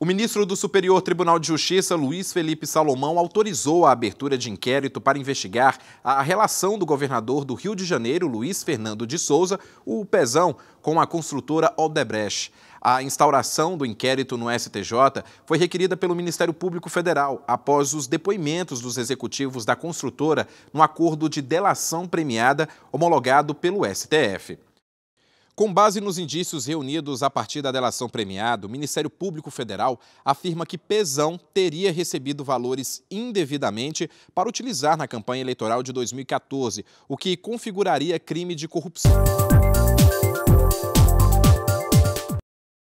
O ministro do Superior Tribunal de Justiça, Luiz Felipe Salomão, autorizou a abertura de inquérito para investigar a relação do governador do Rio de Janeiro, Luiz Fernando de Souza, o Pezão, com a construtora Odebrecht. A instauração do inquérito no STJ foi requerida pelo Ministério Público Federal após os depoimentos dos executivos da construtora no acordo de delação premiada homologado pelo STF. Com base nos indícios reunidos a partir da delação premiada, o Ministério Público Federal afirma que Pezão teria recebido valores indevidamente para utilizar na campanha eleitoral de 2014, o que configuraria crime de corrupção.